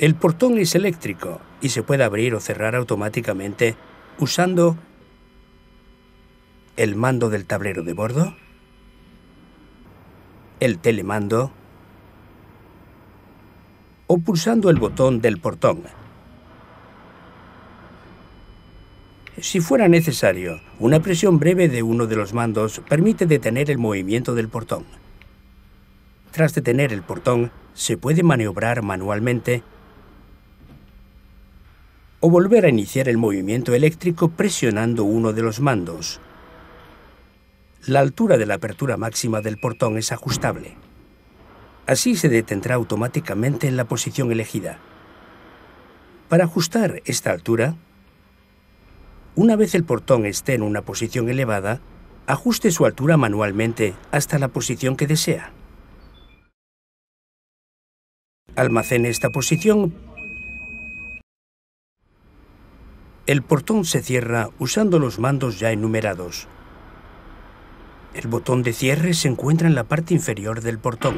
El portón es eléctrico y se puede abrir o cerrar automáticamente usando el mando del tablero de bordo, el telemando o pulsando el botón del portón. Si fuera necesario, una presión breve de uno de los mandos permite detener el movimiento del portón. Tras detener el portón, se puede maniobrar manualmente o volver a iniciar el movimiento eléctrico presionando uno de los mandos. La altura de la apertura máxima del portón es ajustable. Así se detendrá automáticamente en la posición elegida. Para ajustar esta altura, una vez el portón esté en una posición elevada, ajuste su altura manualmente hasta la posición que desea. Almacene esta posición El portón se cierra usando los mandos ya enumerados. El botón de cierre se encuentra en la parte inferior del portón.